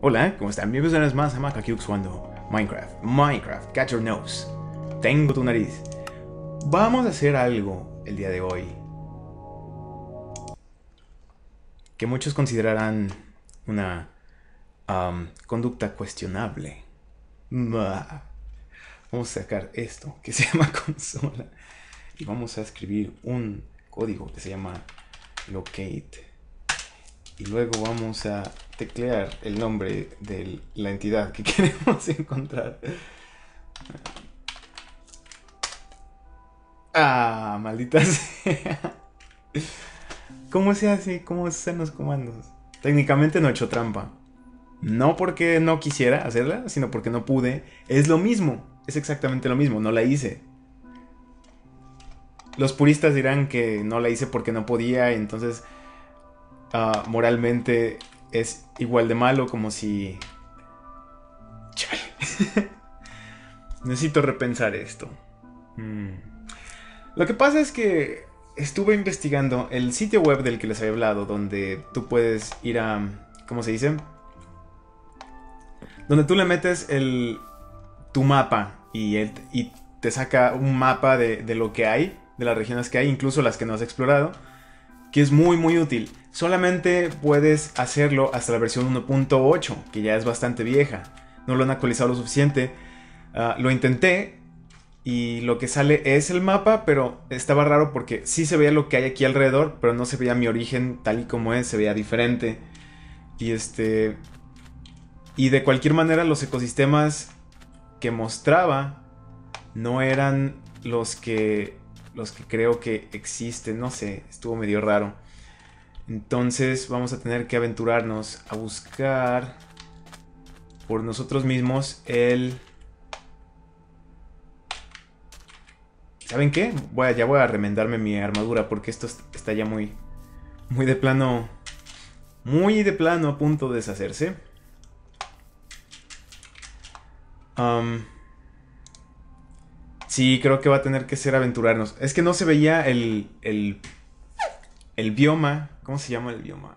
Hola, ¿cómo están? Bienvenidos una vez más a maca jugando Minecraft. Minecraft, catch your nose. Tengo tu nariz. Vamos a hacer algo el día de hoy. Que muchos considerarán una um, conducta cuestionable. Vamos a sacar esto que se llama consola. Y vamos a escribir un código que se llama locate. Y luego vamos a teclear el nombre de la entidad que queremos encontrar. Ah, maldita sea. ¿Cómo se hace? ¿Cómo se hacen los comandos? Técnicamente no he hecho trampa. No porque no quisiera hacerla, sino porque no pude. Es lo mismo. Es exactamente lo mismo. No la hice. Los puristas dirán que no la hice porque no podía. Entonces, ah, moralmente es igual de malo como si... Necesito repensar esto. Mm. Lo que pasa es que estuve investigando el sitio web del que les había hablado, donde tú puedes ir a... ¿Cómo se dice? Donde tú le metes el, tu mapa y, y te saca un mapa de, de lo que hay, de las regiones que hay, incluso las que no has explorado que es muy muy útil. Solamente puedes hacerlo hasta la versión 1.8, que ya es bastante vieja. No lo han actualizado lo suficiente. Ah, lo intenté y lo que sale es el mapa, pero estaba raro porque sí se veía lo que hay aquí alrededor, pero no se veía mi origen tal y como es, se veía diferente. Y este... Y de cualquier manera los ecosistemas que mostraba no eran los que los que creo que existen, no sé, estuvo medio raro. Entonces vamos a tener que aventurarnos a buscar por nosotros mismos el... ¿Saben qué? Voy a, ya voy a remendarme mi armadura porque esto está ya muy... Muy de plano... Muy de plano a punto de deshacerse. Um, Sí, creo que va a tener que ser aventurarnos. Es que no se veía el. el. el bioma. ¿Cómo se llama el bioma?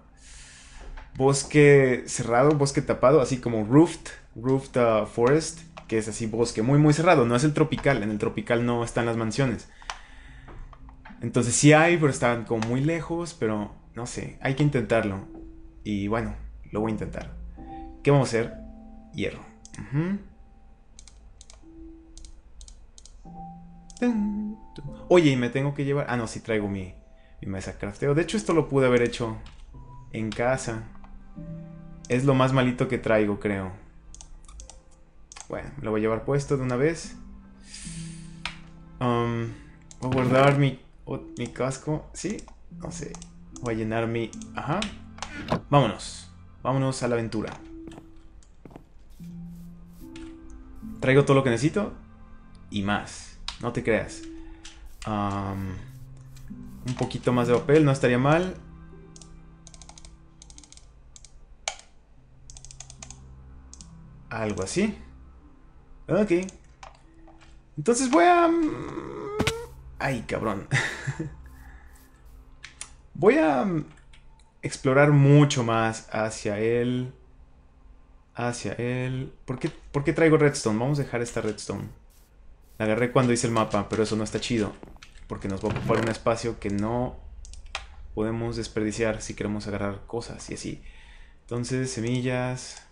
Bosque cerrado, bosque tapado, así como roofed, roofed uh, forest, que es así bosque muy muy cerrado, no es el tropical, en el tropical no están las mansiones. Entonces sí hay, pero están como muy lejos, pero no sé, hay que intentarlo. Y bueno, lo voy a intentar. ¿Qué vamos a hacer? Hierro. Ajá. Oye, y me tengo que llevar... Ah, no, sí traigo mi, mi mesa crafteo. De hecho, esto lo pude haber hecho en casa. Es lo más malito que traigo, creo. Bueno, lo voy a llevar puesto de una vez. Um, voy a guardar mi, mi casco. ¿Sí? No sé. Voy a llenar mi... Ajá. Vámonos. Vámonos a la aventura. Traigo todo lo que necesito. Y más. No te creas. un poquito más de papel, no estaría mal. Algo así. Ok. Entonces voy a... Mm, ay, cabrón. voy a mm, explorar mucho más hacia él. Hacia él. ¿Por qué, ¿Por qué traigo redstone? Vamos a dejar esta redstone. La agarré cuando hice el mapa, pero eso no está chido. Porque nos va a ocupar un espacio que no podemos desperdiciar si queremos agarrar cosas y así. Entonces, semillas.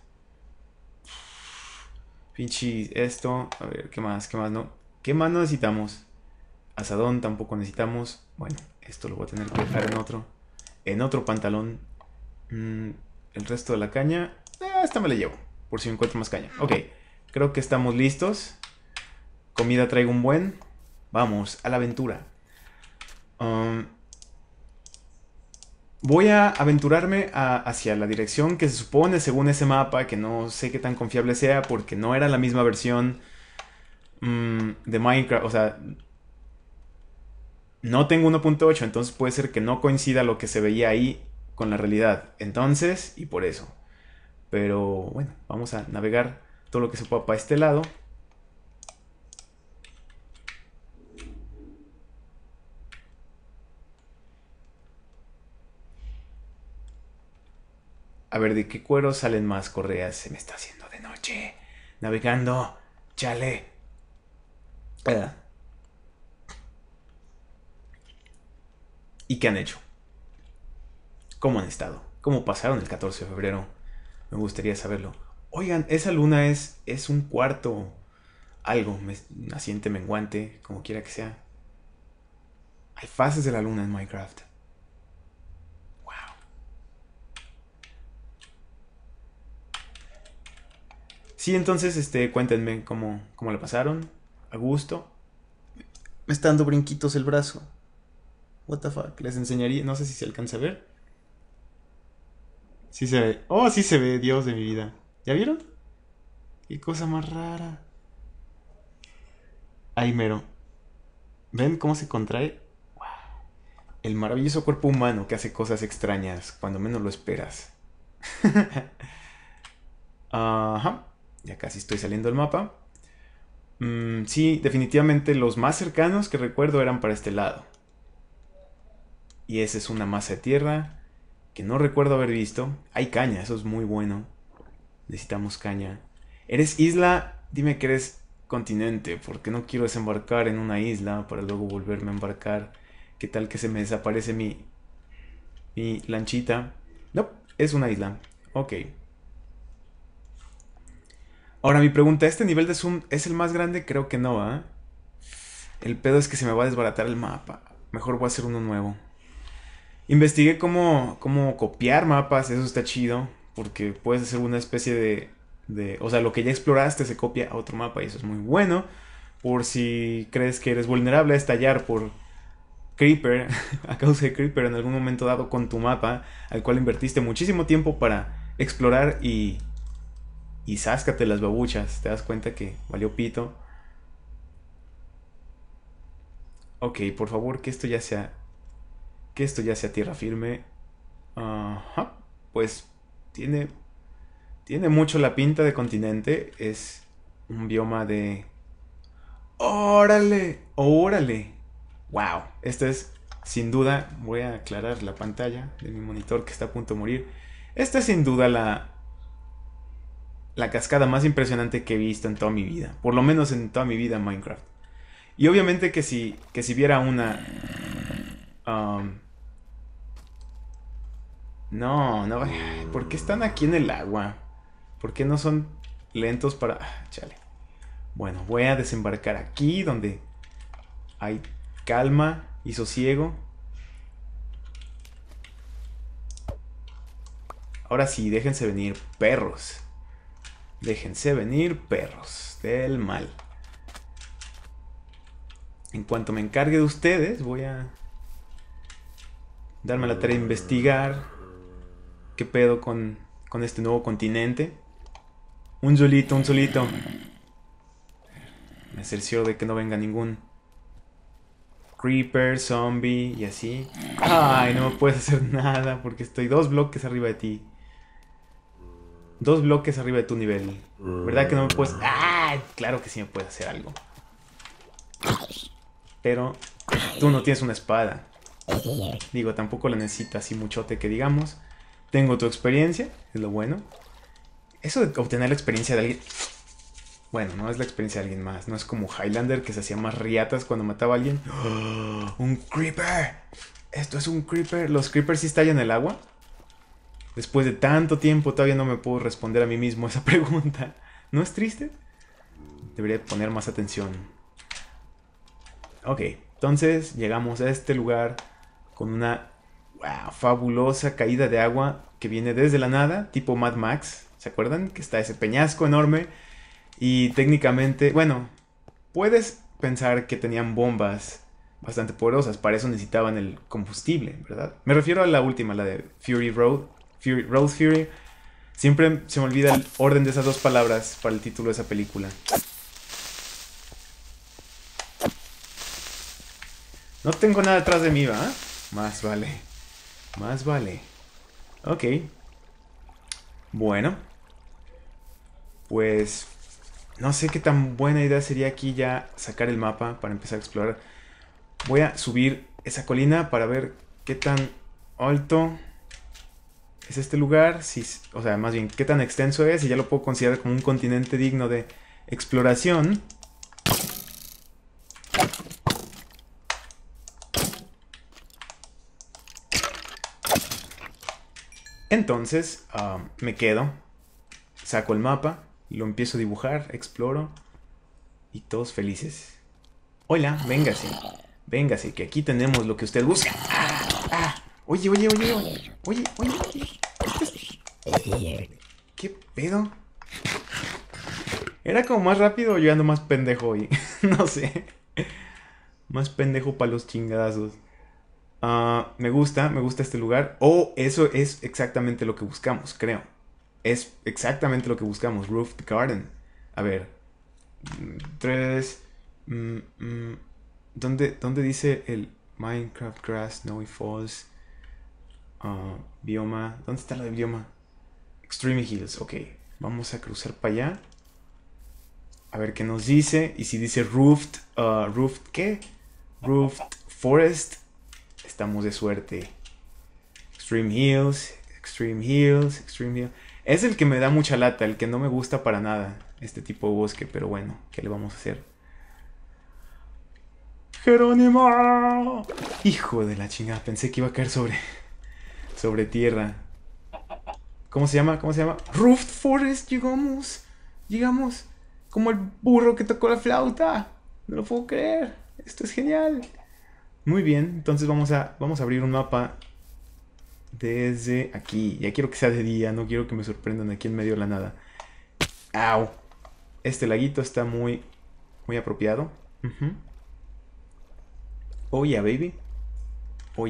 Pinche esto. A ver, ¿qué más? ¿Qué más no? ¿Qué más no necesitamos? Asadón tampoco necesitamos. Bueno, esto lo voy a tener que dejar en otro. En otro pantalón. Mm, el resto de la caña. Eh, esta me la llevo. Por si encuentro más caña. Ok. Creo que estamos listos. Comida traigo un buen. Vamos, a la aventura. Um, voy a aventurarme hacia la dirección que se supone según ese mapa, que no sé qué tan confiable sea porque no era la misma versión mm, de Minecraft. O sea, no tengo 1.8, entonces puede ser que no coincida lo que se veía ahí con la realidad. Entonces, y por eso. Pero bueno, vamos a navegar todo lo que se pueda para este lado. A ver, ¿de qué cuero salen más correas? Se me está haciendo de noche. Navegando. Chale. ¿Y qué han hecho? ¿Cómo han estado? ¿Cómo pasaron el 14 de febrero? Me gustaría saberlo. Oigan, esa luna es, es un cuarto. Algo, naciente, menguante, como quiera que sea. Hay fases de la luna en Minecraft. Sí, entonces, este, cuéntenme cómo, cómo le pasaron. A gusto. Me está dando brinquitos el brazo. What the fuck. Les enseñaría. No sé si se alcanza a ver. Sí se ve. Oh, sí se ve, Dios de mi vida. ¿Ya vieron? Qué cosa más rara. Ay, mero. ¿Ven cómo se contrae? El maravilloso cuerpo humano que hace cosas extrañas cuando menos lo esperas. Ajá. Ya casi estoy saliendo del mapa. Mm, sí, definitivamente los más cercanos que recuerdo eran para este lado. Y esa es una masa de tierra que no recuerdo haber visto. Hay caña, eso es muy bueno. Necesitamos caña. ¿Eres isla? Dime que eres continente, porque no quiero desembarcar en una isla para luego volverme a embarcar. ¿Qué tal que se me desaparece mi, mi lanchita? No, es una isla. Ok. Ahora, mi pregunta, ¿este nivel de zoom es el más grande? Creo que no, ¿ah? ¿eh? El pedo es que se me va a desbaratar el mapa. Mejor voy a hacer uno nuevo. Investigué cómo, cómo copiar mapas, eso está chido, porque puedes hacer una especie de, de... O sea, lo que ya exploraste se copia a otro mapa y eso es muy bueno, por si crees que eres vulnerable a estallar por Creeper, a causa de Creeper en algún momento dado con tu mapa, al cual invertiste muchísimo tiempo para explorar y y sáscate las babuchas, te das cuenta que valió pito. Ok, por favor, que esto ya sea. Que esto ya sea tierra firme. Ajá. Pues tiene. Tiene mucho la pinta de continente. Es un bioma de. ¡Órale! ¡Órale! ¡Wow! esta es, sin duda, voy a aclarar la pantalla de mi monitor que está a punto de morir. Esta es sin duda la la cascada más impresionante que he visto en toda mi vida. Por lo menos en toda mi vida en Minecraft. Y obviamente que si, que si viera una... Um, no, no... ¿Por qué están aquí en el agua? ¿Por qué no son lentos para...? Ah, chale. Bueno, voy a desembarcar aquí donde hay calma y sosiego. Ahora sí, déjense venir, perros. Déjense venir, perros del mal. En cuanto me encargue de ustedes, voy a darme la tarea de investigar qué pedo con, este nuevo continente. Un solito, un solito. Me cercioro de que no venga ningún creeper, zombie y así. Ay, no me puedes hacer nada porque estoy dos bloques arriba de ti dos bloques arriba de tu nivel. ¿Verdad que no me puedes...? Mm. ¡Ah! Claro que sí me puedes hacer algo. Pero tú no tienes una espada. Digo, tampoco la necesitas así muchote que digamos. Tengo tu experiencia, es lo bueno. Eso de obtener la experiencia de alguien... Bueno, no es la experiencia de alguien más. No es como Highlander que se hacía más riatas cuando mataba a alguien. ¡Un creeper! Esto es un creeper. Los creepers sí en el agua. Después de tanto tiempo todavía no me puedo responder a mí mismo esa pregunta. ¿No es triste? Debería poner más atención. Ok, entonces llegamos a este lugar con una fabulosa caída de agua que viene desde la nada, tipo Mad Max. ¿Se acuerdan? Que está ese peñasco enorme. Y técnicamente, bueno, puedes pensar que tenían bombas bastante poderosas. Para eso necesitaban el combustible, ¿verdad? Me refiero a la última, la de Fury Road. Rose Road Fury. Siempre se me olvida el orden de esas dos palabras para el título de esa película. No tengo nada detrás de mí, ¿va? Más vale. Más vale. Ok. Bueno. Pues... No sé qué tan buena idea sería aquí ya sacar el mapa para empezar a explorar. Voy a subir esa colina para ver qué tan alto es este lugar, si, o sea, más bien, qué tan extenso es y ya lo puedo considerar como un continente digno de exploración. Entonces, ah, me quedo, saco el mapa, lo empiezo a dibujar, exploro y todos felices. Hola, véngase, véngase, que aquí tenemos lo que usted busca. Ah, ah. Oye, oye, oye, oye, oye, oye. ¿Qué pedo? Era como más rápido yo ando más pendejo hoy. no sé. Más pendejo para los chingadazos. Ah, me gusta, me gusta este lugar. O oh, eso es exactamente lo que buscamos, creo. Es exactamente lo que buscamos. Roof Garden. A ver. Mm, tres. Mm, mm. ¿Dónde, ¿Dónde dice el Minecraft Grass Snowy Falls? Ah, bioma. ¿Dónde está la de bioma? Extreme Hills, ok. Vamos a cruzar para allá. A ver qué nos dice. Y si dice Roofed, ah, Roofed, ¿qué? Roofed Forest. Estamos de suerte. Extreme Hills, Extreme Hills, Extreme Hills. Es el que me da mucha lata, el que no me gusta para nada este tipo de bosque, pero bueno, ¿qué le vamos a hacer? Jerónimo. Hijo de la chingada, pensé que iba a caer sobre sobre tierra. ¿Cómo se llama? ¿Cómo se llama? Roof Forest, llegamos. Llegamos. Como el burro que tocó la flauta. No lo puedo creer. Esto es genial. Muy bien, entonces vamos a, vamos a abrir un mapa desde aquí. Ya quiero que sea de día, no quiero que me sorprendan aquí en medio de la nada. ¡Au! Este laguito está muy, muy apropiado. Uh baby. Oh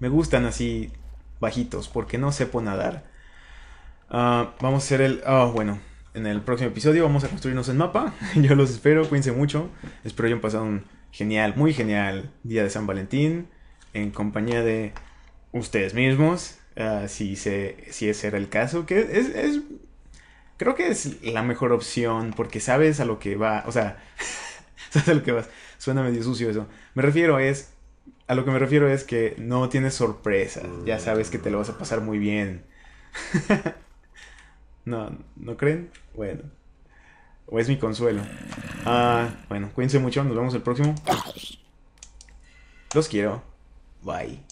Me gustan así bajitos porque no sepo nadar. dar ah, vamos a hacer el... Ah, bueno. En el próximo episodio vamos a construirnos el mapa. Yo los espero, cuídense mucho. Espero hayan pasado un genial, muy genial día de San Valentín en compañía de ustedes mismos. Ah, si, se, si ese era el caso, que es, es... Creo que es la mejor opción porque sabes a lo que va. O sea, sabes a lo que vas. Suena medio sucio eso. Me refiero es a lo que me refiero es que no tienes sorpresas. Ya sabes que te lo vas a pasar muy bien. no, ¿no creen? Bueno. O es mi consuelo. Ah, bueno, cuídense mucho. Nos vemos el próximo. Los quiero. Bye.